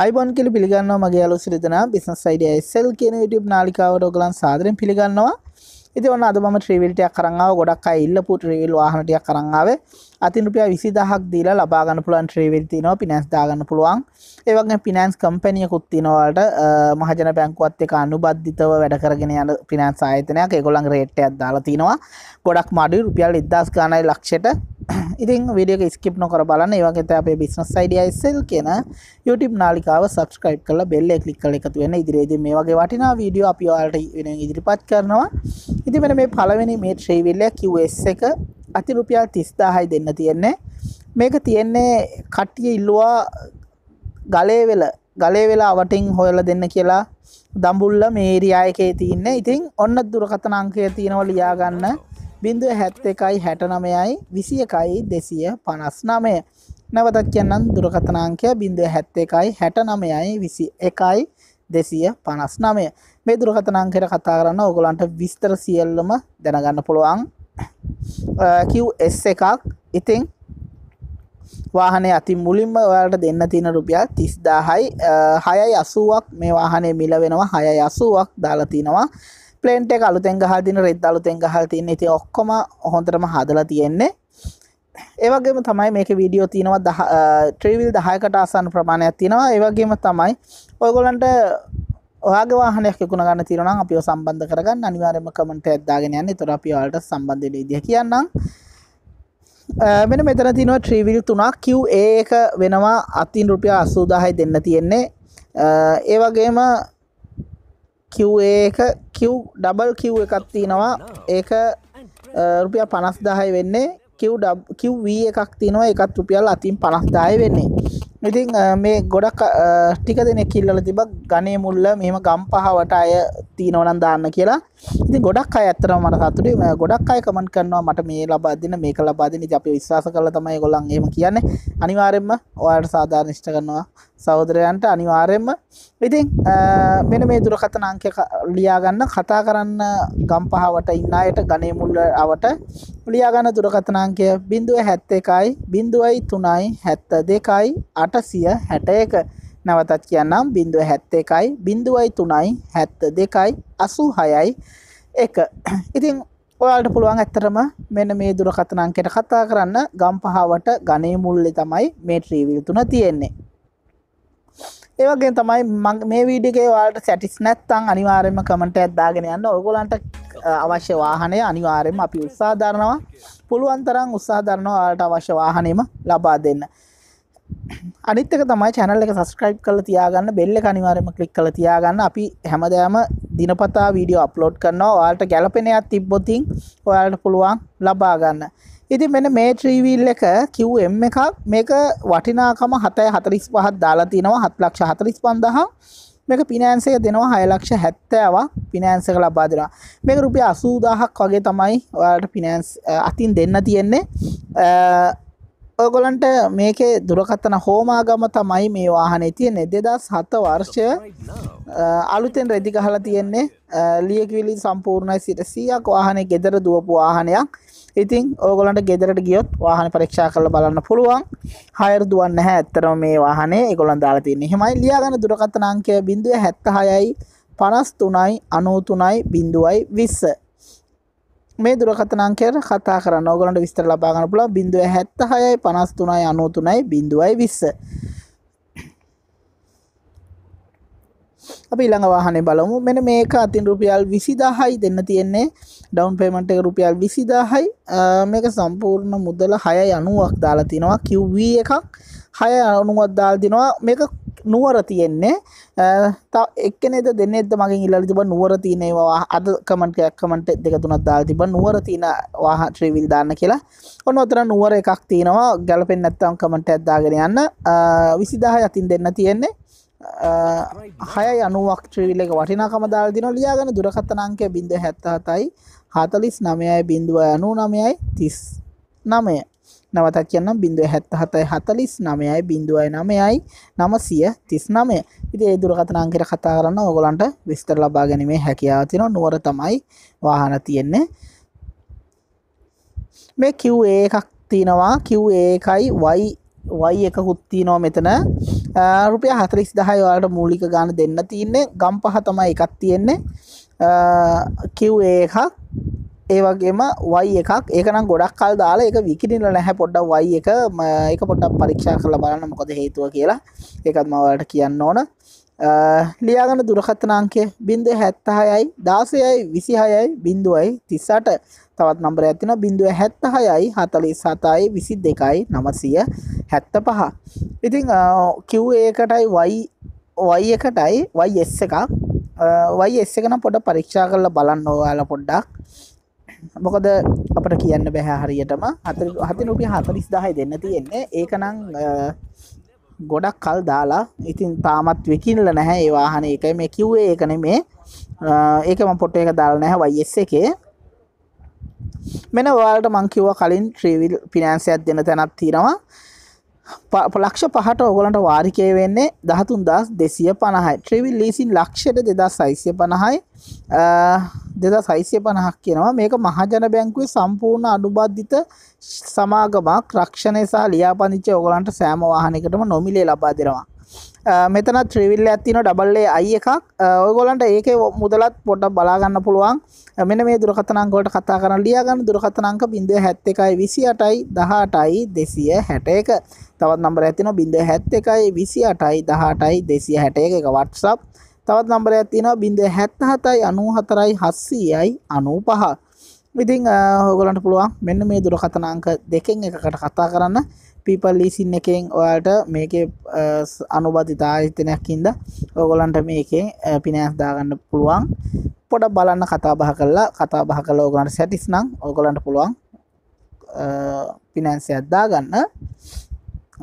අයිබොන් කියල පිළිගන්නවා මගේ අලු සිරිතන බිස්නස් අයිඩිය සෙල් කියන YouTube නාලිකාවට ඔගලන් සාදරෙන් පිළිගන්නවා ඉති ඔන්න අද ම ට්‍රවිල්ටයක් කරංාව ගොඩක් ඉල්ලපු ට්‍රවිල් වාහනටයක් කරංාව අතින් රුපිය විසි දහක් දීලා ලබාගන්න පුළුවන් ට්‍රවිල්තිනවා පිනැස් දාගන්න පුළුවන් ඒවගේ පිනන්ස් කම්පැනියකුත් තිනවලට මහජන පැංකුවත් එක අනුබද්ධිතව වැඩකරගෙන යන පිනන්ස් ආයතනයක් ඒගොලන් රේට්ටයක් දාලා තිනවා ගොඩක් මඩු රුපියල් ඉදස් ගානයි ලක්ෂයට ඉතින් විඩියක ස්කිප් නොකර බලන්න ඒවගේත අපේ බිස්නස් අයිඩයිස්සෙල් කියන YouTube නාලිකාව සබස්ක්‍රයිබ් කල බෙල්ල කලික් කල එකතු වෙන ඉදිරිේද මේ වගේ වටිනා වීඩියෝ අපි යාලට වෙන ඉදිරිපත් කරනවා ඉති වෙන මේ පලවෙනි මේ ශ්‍රීවිල්ල කිවස් එක අති රුපියල් තිස්දාහයි දෙන්න තියෙන්නේ මේක තියෙන්නේ කට්ටිය ඉල්ලවා ගලේවෙල ගලේ වෙලා වටින් හොයල දෙන්න කියලා දම්බුල්ල මේරියායකේ තියන්න ඉතින් ඔන්න දුරකතන අංකය තියෙනවල යාගන්න බිඳුව හැත් එකයි හැට නමයයි විසි එකයි දෙසිය පනස් නමය නැවතත් කියන්නම් දුරකතනාංකය බිඳුව හැත් එකයි හැට නමයයි විසි එකයි දෙසිය පනස් නමය මේ දුරකතනාංකයට කතා කරන්න ඔගොලන්ට විස්තර සියල්ලම දැනගන්න පුළුවන් කිව්ස් එකක් ඉතිං වාහනය අති මුලින්ම ඔයාලට දෙන්න තියෙන රුපියල් 30000යි 680ක් මේ වාහනේ මිල වෙනවා 680ක් දාලා තිනවා ප්ලේන්ට එක අලුතෙන් ගහල් දින රෙද් අලුතෙන් ගහල් තියන්නේ ඉති ඔක්කොම හොඳටම හදලා තියෙන්නේ ඒවගේම තමයි මේක වීඩියෝ තියෙනවා ට්‍රීවිල් දහයකට අසන්න ප්‍රමාණයක් තියෙනවා ඒවගේම තමයි ඔයගොලන්ට ඔයාගේ වාහනයක් කුණ ගන්න තිරනම් අපිෝ සම්බන්ධ කරගන්න අනිවාරම කමට ඇත්දාගෙන යන්න තොර අපි වාලට සම්බන්ධ ඉදිය කියන්නම් මෙන මෙතන තිනව ට්‍රීවිල් තුනක් කිව් ඒක වෙනවා අතින් රුපිය අස්සූදාහයි දෙන්න තියෙන්නේ ඒවගේම කිව් ඒක කිව් ඩබල් කිව් එකක් තියෙනවා ඒක uh, රුපිය පනස්දාහයි වෙන්නේ කිව් කිව්වී එකක් තිනවා එකත් රුපියල් අතින් පනස්දාය වෙන්නේ ඉතින් uh, මේ ගොඩක් uh, ටික දෙනෙ කිල්ලල තිබ ගනේ මුල්ල මෙම ගම් පහවට අය තියෙනවනම් දාන්න කියලා ඉතින් ගොඩක් අය ඇත්තටම මට සතුටුයි මම ගොඩක් අය කමෙන්ට් කරනවා මට මේ ලබා දෙන්න මේක ලබා දෙන්න ඉතින් අපි විශ්වාස කරලා තමයි ඒගොල්ලන් එහෙම කියන්නේ අනිවාර්යයෙන්ම ඔයාලට සාධාරණ ඉෂ්ට කරනවා සහෝදරයන්ට අනිවාර්යයෙන්ම ඉතින් මෙන්න මේ දුරකථන අංකය ලියා ගන්න කතා කරන්න ගම්පහවට ඉන්න අයට ගණේ මුල්වට ලියා ගන්න දුරකථන අංකය 071යි 0.3යි 72යි 861 නැවතත් කියන්නම් බිඳුව හැත්ත එකයි බිඳුවයි තුනයි හැත්ත දෙකයි අසු හයයි එක ඉතිං ඔයාට පුළුවන් ඇත්තරම මෙන මේ දුරකථන අංකයට කතා කරන්න ගම්පහාවට ගණේ මුල්ලි තමයි මේ ට්‍රීවිල් තුන තියෙන්නේ ඒවගේ තමයි මේ වීඩිගේ වාට සැටිස් නැත්තං අනිවාරයම කමට ඇත්දාගෙන යන්න ඔගොලන්ට අවශ්‍ය වාහනය අනිවාරයම අපි උත්සාධරනවා පුළුවන්තරම් උත්සාධරනවාට අවශ්‍ය වාහනයම ලබා දෙන්න අනිත්තක තමයි චැනල් එක සස්ක්‍රයිබ් කල තියාගන්න බෙල්ල කනිවාරම කලික් කල තියාගන්න අපි හැමදෑම දිනපතා වීඩියෝ අප්ලෝඩ් කරනවා ඔයාට ගැලපෙනයක් තිබ්බොතින් ඔයාට පුළුවන් ලබාගන්න ඉති මෙන මේ ත්‍රීවිල් එක කිව්ම් එකක් මේක වටිනාකම හතය හතරිස් පහත් දාලා තිනවා හත් ලක්ෂ හතරිස් පන්දහා මේක පිනෑන්සේ දෙනවා හයලක්ෂ හැත්තෑව පිනෑන්සක ලබා දෙෙනවා මේක රුපිය අසූදාහක් වගේ තමයි ඔයාට පිනෑන්ස් අතින් දෙන්න තියෙන්නේ ඔයගොලන්ට මේකේ දුරකතන හෝමාගම තමයි මේ වාහනේ තියෙන්නේ දෙදස් හත වර්ෂය අලුතෙන් රෙදි ගහලා තියෙන්නේ ලියකවිලි සම්පූර්ණයි සිටසියක් වාහනේ ගෙදර දුවපු වාහනයක් ඉතින් ඕගොලන්ට ගෙදරට ගියොත් වාහන පරීක්ෂා කරලා බලන්න පුළුවන් හයර් දුවන්න නැහැ ඇත්තරම මේ වාහනේ ඒගොල්ලන් දාලා තියෙන්නේ. එහෙමයි ලියාගන්න දුරකථන අංකය 076යි 53යි 93යි 0යි 20. මේ දුරකතන අංකයට කතා කරන්න ඕගලන්ට විස්තර ලබා ගන්න පුළුවන් 0.76යි 53යි 93යි 0.20 අපි ඊළඟ වාහනේ බලමු මෙන්න මේක අතින් රුපියල් 20000යි දෙන්න තියෙන්නේ ඩවුන් පේමන්ට් එක රුපියල් 20000යි මේක සම්පූර්ණ මුදල 6.90ක් දාලා තිනවා QV එකක් 6.90ක් දාලා තිනවා මේක නුවර තියෙන්නේ තව එක්කෙනෙද දෙන්නෙක්ද මගෙන් ඉල්ලලා තිබ්බා නුවර තියෙන ඒවා අද කමෙන්ට් එකක් කමෙන්ට් දෙක තුනක් දාලා තිබ්බා නුවර තියෙන වාහන රිවිල් දාන්න කියලා ඔන්න ඔතන නුවර එකක් තියෙනවා ගැලපෙන්නේ නැත්නම් කමෙන්ට් එකක් දාගෙන යන්න 20000 යතින් දෙන්න තියෙන්නේ හය අනුවක් ත්‍රීවිල්ල එක වටිනාකම දාලා දිනවා ලියාගෙන දුරකථන අංකය 077යි 49යි 09යි 39 නවතත් කියන්නම් බිඳුව හැත්ත හතයි හතලිස් නමයයි බිඳුවයි නමයයි නමසිය තිස් නමය ඉති ඒ දුරකතනාංකිර කතා කරන්න ඔගොලන්ට විස්තර ලබා ගැනීමේ හැකියාව තින නුවර තමයි වාහන තියෙන්නේ මේ කිව් එකක් තියෙනවා කිව් ඒකයි වයි වයි එක හුත්තිනෝ මෙතන රුපිය හතරිස් දහය වාට මූලික ගාන දෙන්න තියන්නේ ගම් පහ තමයි එකක් තියෙන්නේ කිව් එකක් ඒවගේම වයි එකක් ඒකනම් ගොඩක් කල් දාලා එක විකිරල නැහැ පොඩ්ඩ වයි එක එක පොඩ්ඩක් පරීක්ෂා කරල බලන්න මොකද හේතුව කියලා එකත් මවට කියන්න ඕන ලියාගන්න දුරකථන අංකය බින්ද හැත්තහයයි දාසයයි විසිහයයි බින්දුවයි තිස්සට තවත් නම්බර ඇතින බින්දුව හැත්තහයයි හතලි සතයි විසි දෙකයි නමසය හැත්ත පහ ඉතිං කිව් ඒකටයි වයි වයි එකටයි වයි එස් එකක් වයි එස් එකන පොඩ පරීක්ෂා කරල බලන්න ඕයාල පොඩ්ඩක් මොකද අපට කියන්න බැහැ හරියටම හතර හති රුපිය හතලිස් දාහයි දෙන්න තියෙන්නේ ඒකනං ගොඩක් කල් දාලා ඉතින් තාමත් විකිල්ල නැහැ ඒවාහන එක මේ කිව්වේ ඒකන මේ ඒකම පොට්ට එක දාල නැහැ වයිස් එකේ මෙන වාලට මංකිව කලින් ට්‍රීවිල් පිනෑන්සයක් දෙන තැනත් තිරවා ලක්ෂ පහට ඔගොලන්ට වාරිකය වෙන්නේ දහතුන් දස් දෙසිය පණහයි ට්‍රවිල් ලීසින් ලක්ෂයට දෙදා සයිසිය පණහයි දෙදා සයිසිය පණහක් කියනවා මේක මහජන බැංකුවේ සම්පූර්ණ අනුබද්ධිත සමාගමක් රක්ෂණය සහ ලියාපදිච්ච ඔගලන්ට සෑම වාහනකටම නොමිලේ ලබා දෙනවා මෙතන ත්‍රිවිල් ඇත්තින ඩබල්ලේ අයි එකක් ඔයගොලන්ට ඒක මුදලත් පොඩ්ඩක් බලාගන්න පුළුවන් මෙන මේ දුරකතනංගොට කතා කරන ලියගන්න දුරකතනංක බිඳ හැත්ත එකයි විසි අටයි දහටයි දෙසිය හැට එක තවත් නම්බර ඇතින බිඳ හැත්ත එකයි විසි අටයි දහටයි දෙසිය හැට එක වට්සප් තවත් නම්බර ඇතින බිඳ හැත්ත හතයි අනූ හතරයි හස්සීයයි අනූ පහ ඉතිං හෝගලන්ට පුළුවන් මෙන්න මේ දුරකථන අංක දෙකෙන් එකකට කතා කරන්න පිපල් ලීසින් එකෙන් ඔයාට මේකේ අනුබතිතා හිතනයක්කින්ද ඕගොලන්ට මේකේ පිනෑස් දාගන්න පුළුවන් පොඩ බලන්න කතා බහ කරලා කතා බහ කල ඕගලන්ට සැටිස් නම් ඕගලන්ට පුළුවන් පිනෑන්සි අද්දා ගන්න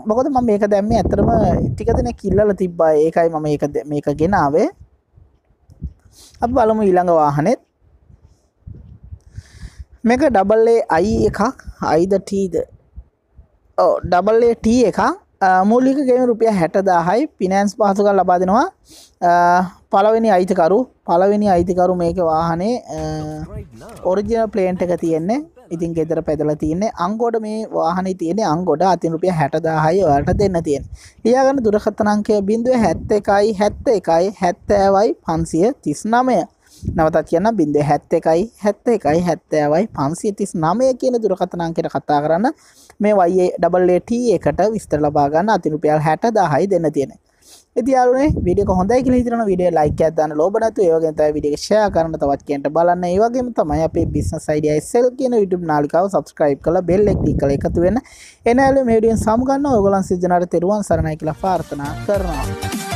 මොකද ම මේක දැම්ම ඇතරම ටිකදන කිල්ලල තිබ්බා ඒකයි මම මේක ගෙනාවේ අප බලමු ඊළඟ වාහනෙත් මේක ඩබල්ලේ අයි එකක් අයිද ටීද ඩබල්ලේ ට එකක් මූලික ගෙම රුපිය හැටදාහයි පිනෑන්ස් පහසුකල් ලබා දෙනවා පලවෙනි අයිතිකරු පලවෙනි අයිතිකරු මේක වාහනේ ඔරිජින ප්ලේන්ට එක තියෙන්නේ ඉතින් ගෙදර පැදල තියන්නේ අංගොඩ මේ වාහන තියෙන අංගොඩ අතින් රුපිය හැටදාහයි ඔයාට දෙන්න තියෙන් ලියාගන්න දුරකතනංකය බිඳුව හැත්ත එකයි හැත්ත එකයි හැත්තෑවයි පන්සිය තිස් නමය නවතත් කියන්න බින්ද හැත්ත එකයි හැත්ත එකයි හැත්තෑවයි පන්සිය තිස් නමය කියන දුරකතනාංකට කතා කරන්න මේ වයේ ඩබල්ලට එකට විස්තර ලබාගන්න අතිරුපියල් හැට දාහයි දෙන්න තියෙන ඉතියාරුනේ විඩිය හොඳයි කියල හිතරන විඩිය ලයික දන්න ලෝබනතු ඒවගෙන්ත විඩික්ෂය කරන තවත් කියට බලන්න ඒවගේම තමයි අපේ බිස්න සයිඩියයි සෙල් කියන විටම් නාලිකාව සබස්ක්‍රයිබ් කළ බෙල්ලෙක් කළ එකතු වෙන එනෑලු මේඩියෙන් සම්ගන්න ඔගලන් සිජනට තෙරුවන් සරණයි කියලා පාර්ථනා කරනවා.